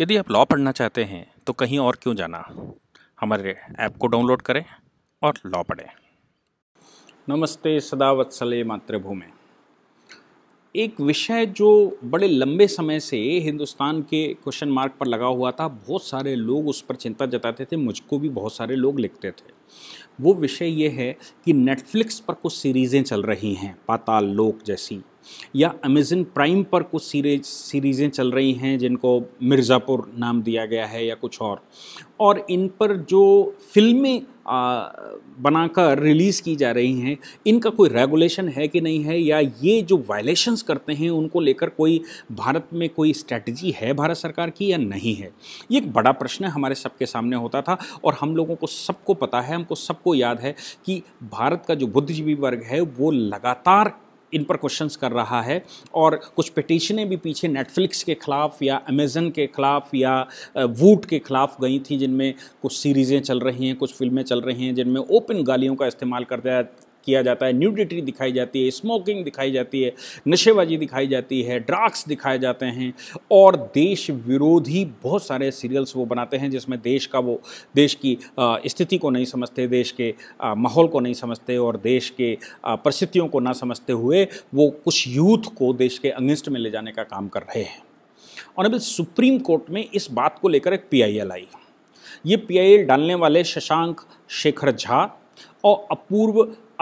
यदि आप लॉ पढ़ना चाहते हैं तो कहीं और क्यों जाना हमारे ऐप को डाउनलोड करें और लॉ पढ़ें नमस्ते सदावत सले मातृभूमि एक विषय जो बड़े लंबे समय से हिंदुस्तान के क्वेश्चन मार्क पर लगा हुआ था बहुत सारे लोग उस पर चिंता जताते थे मुझको भी बहुत सारे लोग लिखते थे वो विषय ये है कि नेटफ्लिक्स पर कुछ सीरीज़ें चल रही हैं पाताल लोक जैसी या अमेज़न प्राइम पर कुछ सीरीज सीरीज़ें चल रही हैं जिनको मिर्ज़ापुर नाम दिया गया है या कुछ और और इन पर जो फिल्में बनाकर रिलीज़ की जा रही हैं इनका कोई रेगुलेशन है कि नहीं है या ये जो वायलेशंस करते हैं उनको लेकर कोई भारत में कोई स्ट्रेटजी है भारत सरकार की या नहीं है ये एक बड़ा प्रश्न हमारे सबके सामने होता था और हम लोगों को सबको पता है हमको सबको याद है कि भारत का जो बुद्धिजीवी वर्ग है वो लगातार इन पर क्वेश्चंस कर रहा है और कुछ पिटिशनें भी पीछे नेटफ्लिक्स के ख़िलाफ़ या अमेज़न के ख़िलाफ़ या वूट के ख़िलाफ़ गई थी जिनमें कुछ सीरीज़ें चल रही हैं कुछ फिल्में चल रही हैं जिनमें ओपन गालियों का इस्तेमाल कर दिया किया जाता है न्यूडिटी दिखाई जाती है स्मोकिंग दिखाई जाती है नशेबाजी दिखाई जाती है ड्रग्स दिखाए जाते हैं और देश विरोधी बहुत सारे सीरियल्स वो बनाते हैं जिसमें देश का वो देश की स्थिति को नहीं समझते देश के माहौल को नहीं समझते और देश के परिस्थितियों को ना समझते हुए वो कुछ यूथ को देश के अगेंस्ट में ले जाने का काम कर रहे हैं ऑनरेबल सुप्रीम कोर्ट में इस बात को लेकर एक पीआईएल आई ये पीआईएल डालने वाले शशांक शेखर झा और अपूर्व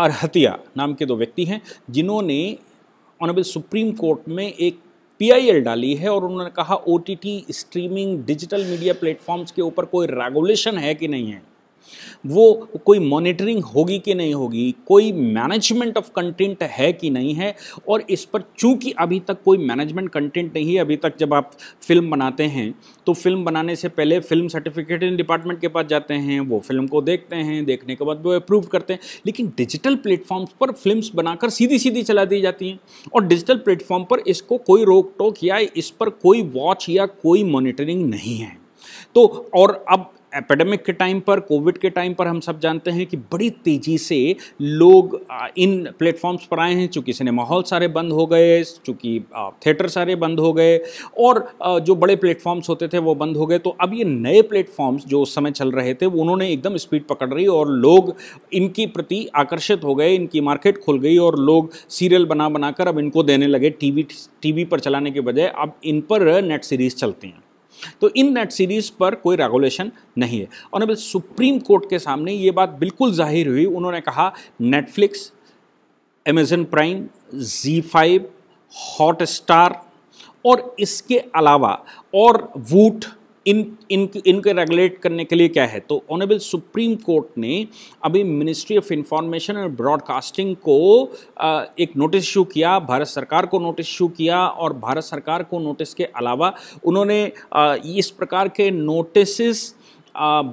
अरहतिया नाम के दो व्यक्ति हैं जिन्होंने ऑनरेबल सुप्रीम कोर्ट में एक पीआईएल डाली है और उन्होंने कहा OTT streaming digital media platforms के ऊपर कोई रेगुलेशन है कि नहीं है वो कोई मॉनिटरिंग होगी कि नहीं होगी कोई मैनेजमेंट ऑफ कंटेंट है कि नहीं है और इस पर चूंकि अभी तक कोई मैनेजमेंट कंटेंट नहीं है अभी तक जब आप फिल्म बनाते हैं तो फिल्म बनाने से पहले फिल्म सर्टिफिकेट डिपार्टमेंट के पास जाते हैं वो फिल्म को देखते हैं देखने के बाद वो अप्रूव करते हैं लेकिन डिजिटल प्लेटफॉर्म्स पर फिल्म बनाकर सीधी सीधी चला दी जाती हैं और डिजिटल प्लेटफॉर्म पर इसको कोई रोक टोक या इस पर कोई वॉच या कोई मॉनिटरिंग नहीं है तो और अब एपेडेमिक के टाइम पर कोविड के टाइम पर हम सब जानते हैं कि बड़ी तेज़ी से लोग इन प्लेटफॉर्म्स पर आए हैं चूँकि सिनेमा हॉल सारे बंद हो गए चूँकि थिएटर सारे बंद हो गए और जो बड़े प्लेटफॉर्म्स होते थे वो बंद हो गए तो अब ये नए प्लेटफॉर्म्स जो उस समय चल रहे थे वो उन्होंने एकदम स्पीड पकड़ रही और लोग इनके प्रति आकर्षित हो गए इनकी मार्केट खुल गई और लोग सीरियल बना बनाकर अब इनको देने लगे टी वी पर चलाने के बजाय अब इन पर नेट सीरीज़ चलती हैं तो इन नेट सीरीज़ पर कोई रेगुलेशन नहीं है ऑनरेबल सुप्रीम कोर्ट के सामने ये बात बिल्कुल जाहिर हुई उन्होंने कहा Netflix Amazon Prime Zee five Hotstar और इसके अलावा और वूट इन इन इनके रेगुलेट करने के लिए क्या है तो ऑनरेबल सुप्रीम कोर्ट ने अभी ministry of information and broadcasting को एक नोटिस इशू किया भारत सरकार को नोटिस इशू किया और भारत सरकार को नोटिस के अलावा उन्होंने इस प्रकार के notice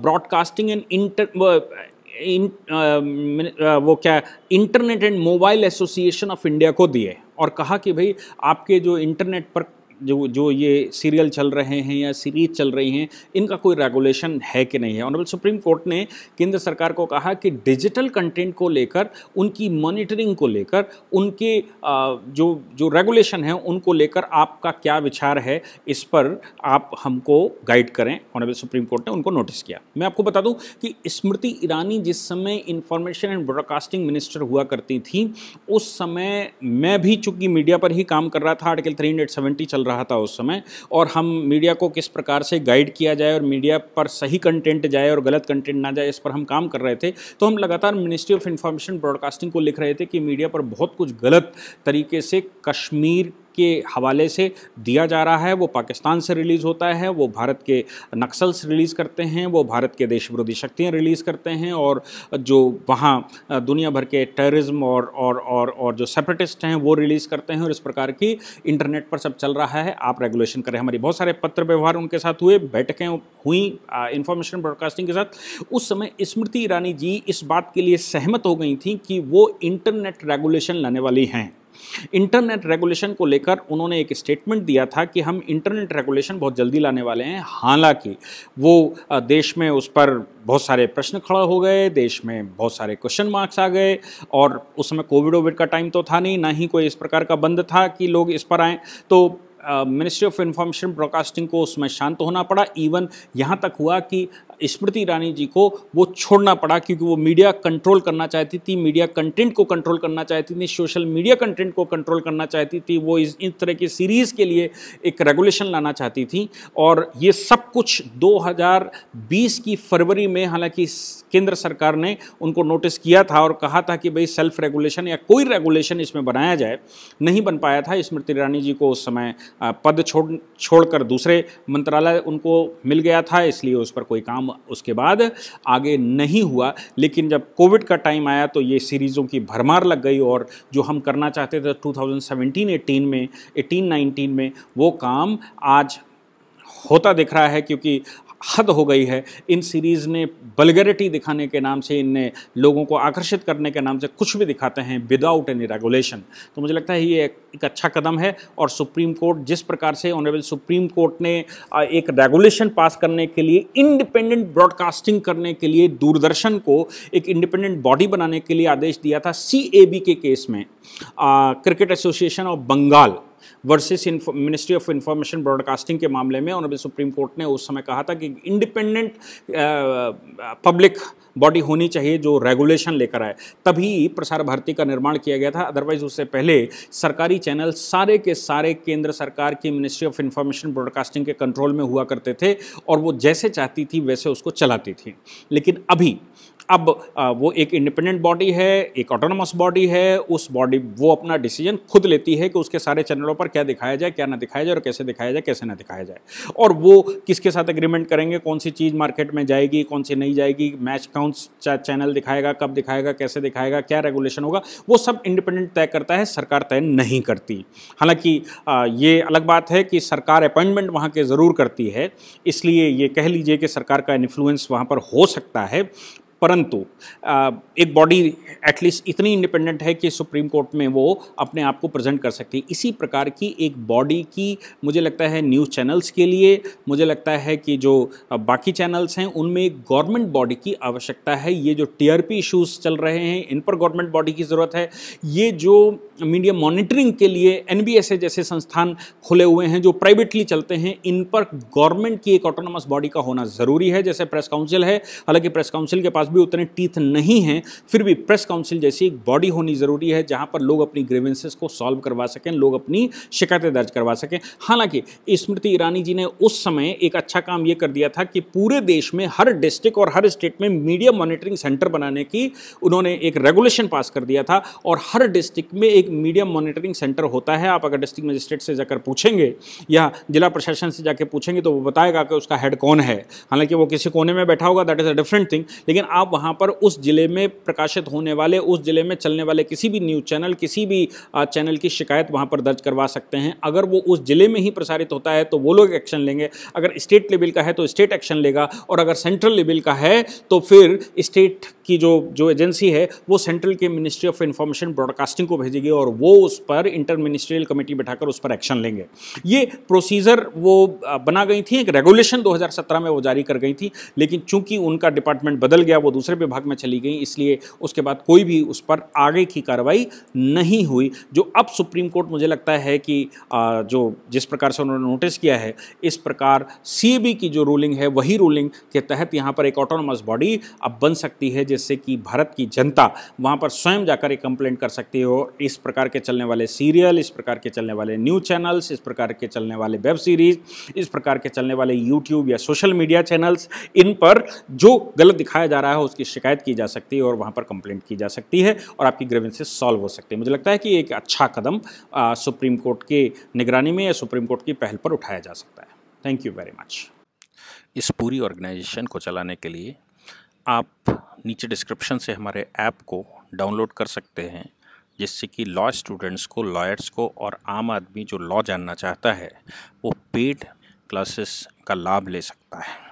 broadcasting and inter in आ, वो क्या internet and mobile association of India को दिए और कहा कि भाई आपके जो इंटरनेट पर जो जो ये सीरियल चल रहे हैं या सीरीज चल रही हैं इनका कोई रेगुलेशन है कि नहीं है ऑनरेबल सुप्रीम कोर्ट ने केंद्र सरकार को कहा कि डिजिटल कंटेंट को लेकर उनकी मॉनिटरिंग को लेकर उनके जो जो रेगुलेशन है उनको लेकर आपका क्या विचार है इस पर आप हमको गाइड करें ऑनरेबल सुप्रीम कोर्ट ने उनको नोटिस किया मैं आपको बता दूँ कि स्मृति ईरानी जिस समय इंफॉर्मेशन एंड ब्रॉडकास्टिंग मिनिस्टर हुआ करती थी उस समय मैं भी चूंकि मीडिया पर ही काम कर रहा था आर्टिकल थ्री चल रहा था उस समय और हम मीडिया को किस प्रकार से गाइड किया जाए और मीडिया पर सही कंटेंट जाए और गलत कंटेंट ना जाए इस पर हम काम कर रहे थे तो हम लगातार मिनिस्ट्री ऑफ इंफॉर्मेशन ब्रॉडकास्टिंग को लिख रहे थे कि मीडिया पर बहुत कुछ गलत तरीके से कश्मीर के हवाले से दिया जा रहा है वो पाकिस्तान से रिलीज़ होता है वो भारत के नक्सल्स रिलीज़ करते हैं वो भारत के देश विरोधी शक्तियाँ रिलीज़ करते हैं और जो वहाँ दुनिया भर के टेररिज्म और और और और जो सेपरेटिस्ट हैं वो रिलीज़ करते हैं और इस प्रकार की इंटरनेट पर सब चल रहा है आप रेगुलेशन करें हमारी बहुत सारे पत्र व्यवहार उनके साथ हुए बैठकें हुई इंफॉर्मेशन ब्रॉडकास्टिंग के साथ उस समय स्मृति ईरानी जी इस बात के लिए सहमत हो गई थी कि वो इंटरनेट रेगुलेशन लाने वाली हैं इंटरनेट रेगुलेशन को लेकर उन्होंने एक स्टेटमेंट दिया था कि हम इंटरनेट रेगुलेशन बहुत जल्दी लाने वाले हैं हालांकि वो देश में उस पर बहुत सारे प्रश्न खड़ा हो गए देश में बहुत सारे क्वेश्चन मार्क्स आ गए और उस समय कोविड ओविड का टाइम तो था नहीं ना ही कोई इस प्रकार का बंद था कि लोग इस पर आएँ तो मिनिस्ट्री ऑफ इंफॉर्मेशन ब्रॉडकास्टिंग को उसमें शांत होना पड़ा इवन यहाँ तक हुआ कि स्मृति ईरानी जी को वो छोड़ना पड़ा क्योंकि वो मीडिया कंट्रोल करना चाहती थी मीडिया कंटेंट को कंट्रोल करना चाहती थी सोशल मीडिया कंटेंट को कंट्रोल करना चाहती थी वो इस इस तरह की सीरीज़ के लिए एक रेगुलेशन लाना चाहती थी और ये सब कुछ 2020 की फरवरी में हालांकि केंद्र सरकार ने उनको नोटिस किया था और कहा था कि भाई सेल्फ रेगुलेशन या कोई रेगुलेशन इसमें बनाया जाए नहीं बन पाया था स्मृति ईरानी जी को उस समय पद छोड़ छोड़कर दूसरे मंत्रालय उनको मिल गया था इसलिए उस पर कोई काम उसके बाद आगे नहीं हुआ लेकिन जब कोविड का टाइम आया तो ये सीरीज़ों की भरमार लग गई और जो हम करना चाहते थे 2017-18 में 18-19 में वो काम आज होता दिख रहा है क्योंकि हद हो गई है इन सीरीज़ ने बलगरिटी दिखाने के नाम से इनने लोगों को आकर्षित करने के नाम से कुछ भी दिखाते हैं विदाउट एनी रेगुलेशन तो मुझे लगता है ये एक अच्छा कदम है और सुप्रीम कोर्ट जिस प्रकार से ऑनरेबल सुप्रीम कोर्ट ने एक रेगुलेशन पास करने के लिए इंडिपेंडेंट ब्रॉडकास्टिंग करने के लिए दूरदर्शन को एक इंडिपेंडेंट बॉडी बनाने के लिए आदेश दिया था सी के केस में cricket association of Bengal versus ministry of information broadcasting के मामले में ऑनरेबल सुप्रीम कोर्ट ने उस समय कहा था कि इंडिपेंडेंट पब्लिक बॉडी होनी चाहिए जो रेगुलेशन लेकर आए तभी प्रसार भारती का निर्माण किया गया था अदरवाइज उससे पहले सरकारी चैनल सारे के सारे केंद्र सरकार की मिनिस्ट्री ऑफ इंफॉर्मेशन ब्रॉडकास्टिंग के कंट्रोल में हुआ करते थे और वो जैसे चाहती थी वैसे उसको चलाती थी लेकिन अभी अब uh, वो एक इंडिपेंडेंट बॉडी है एक ऑटोनमस बॉडी है उस बॉडी वो अपना डिसीजन खुद लेती है कि उसके सारे चैनलों जगहों पर क्या दिखाया जाए क्या ना दिखाया जाए और कैसे दिखाया जाए कैसे ना दिखाया जाए और वो किसके साथ एग्रीमेंट करेंगे कौन सी चीज़ मार्केट में जाएगी कौन सी नहीं जाएगी मैच कौन चैनल दिखाएगा कब दिखाएगा कैसे दिखाएगा क्या रेगुलेशन होगा वो सब इंडिपेंडेंट तय करता है सरकार तय नहीं करती हालांकि ये अलग बात है कि सरकार अपॉइंटमेंट वहाँ के ज़रूर करती है इसलिए ये कह लीजिए कि सरकार का इन्फ्लुएंस वहाँ पर हो सकता है परंतु एक बॉडी एटलीस्ट इतनी इंडिपेंडेंट है कि सुप्रीम कोर्ट में वो अपने आप को प्रेजेंट कर सकती है इसी प्रकार की एक बॉडी की मुझे लगता है न्यूज़ चैनल्स के लिए मुझे लगता है कि जो बाकी चैनल्स हैं उनमें एक गवर्नमेंट बॉडी की आवश्यकता है ये जो टीआरपी इश्यूज चल रहे हैं इन पर गवर्नमेंट बॉडी की ज़रूरत है ये जो मीडिया मॉनिटरिंग के लिए एन जैसे संस्थान खुले हुए हैं जो प्राइवेटली चलते हैं इन पर गवर्नमेंट की एक ऑटोनमस बॉडी का होना ज़रूरी है जैसे प्रेस काउंसिल है हालांकि प्रेस काउंसिल के पास भी उतने टीथ नहीं हैं फिर भी प्रेस काउंसिल जैसी एक बॉडी होनी ज़रूरी है जहां पर लोग अपनी ग्रेवेंसेस को सॉल्व करवा सकें लोग अपनी शिकायतें दर्ज करवा सकें हालांकि स्मृति ईरानी जी ने उस समय एक अच्छा काम ये कर दिया था कि पूरे देश में हर डिस्ट्रिक्ट और हर स्टेट में मीडिया मॉनिटरिंग सेंटर बनाने की उन्होंने एक रेगुलेशन पास कर दिया था और हर डिस्ट्रिक्ट में एक मीडिया मॉनिटरिंग सेंटर होता है आप अगर डिस्ट्रिक्ट मजिस्ट्रेट से जाकर पूछेंगे या जिला प्रशासन से जाकर पूछेंगे तो वो बताएगा कि उसका हेड कौन है हालांकि वो किसी कोने में बैठा होगा that is a different thing लेकिन आप वहाँ पर उस ज़िले में प्रकाशित होने वाले उस ज़िले में चलने वाले किसी भी न्यूज़ चैनल किसी भी चैनल की शिकायत वहाँ पर दर्ज करवा सकते हैं अगर वो उस ज़िले में ही प्रसारित होता है तो वो लोग एक्शन लेंगे अगर स्टेट लेवल का है तो स्टेट एक्शन लेगा और अगर सेंट्रल लेवल का है तो फिर स्टेट की जो जो एजेंसी है वो सेंट्रल के मिनिस्ट्री ऑफ इंफॉर्मेशन ब्रॉडकास्टिंग को भेजेगी और वो उस पर इंटर मिनिस्ट्रियल कमेटी बैठाकर उस पर एक्शन लेंगे ये प्रोसीजर वो बना गई थी एक रेगुलेशन 2017 में वो जारी कर गई थी लेकिन चूंकि उनका डिपार्टमेंट बदल गया वो दूसरे विभाग में चली गई इसलिए उसके बाद कोई भी उस पर आगे की कार्रवाई नहीं हुई जो अब सुप्रीम कोर्ट मुझे लगता है कि जो जिस प्रकार से उन्होंने नोटिस किया है इस प्रकार सी की जो रूलिंग है वही रूलिंग के तहत यहाँ पर एक ऑटोनमस बॉडी अब बन सकती है जिससे कि भारत की जनता वहाँ पर स्वयं जाकर एक कंप्लेंट कर सकती हो इस प्रकार के चलने वाले सीरियल इस प्रकार के चलने वाले न्यूज़ चैनल्स इस प्रकार के चलने वाले वेब सीरीज़ इस प्रकार के चलने वाले यूट्यूब या सोशल मीडिया चैनल्स इन पर जो गलत दिखाया जा रहा है उसकी शिकायत की जा सकती है और वहाँ पर कंप्लेंट की जा सकती है और आपकी ग्रेवेंसेज सॉल्व हो सकती है मुझे लगता है कि एक अच्छा कदम सुप्रीम कोर्ट के निगरानी में या सुप्रीम कोर्ट की पहल पर उठाया जा सकता है थैंक यू वेरी मच इस पूरी ऑर्गेनाइजेशन को चलाने के लिए आप नीचे डिस्क्रिप्शन से हमारे ऐप को डाउनलोड कर सकते हैं जिससे कि लॉ स्टूडेंट्स को लॉयर्स को और आम आदमी जो लॉ जानना चाहता है वो पेड क्लासेस का लाभ ले सकता है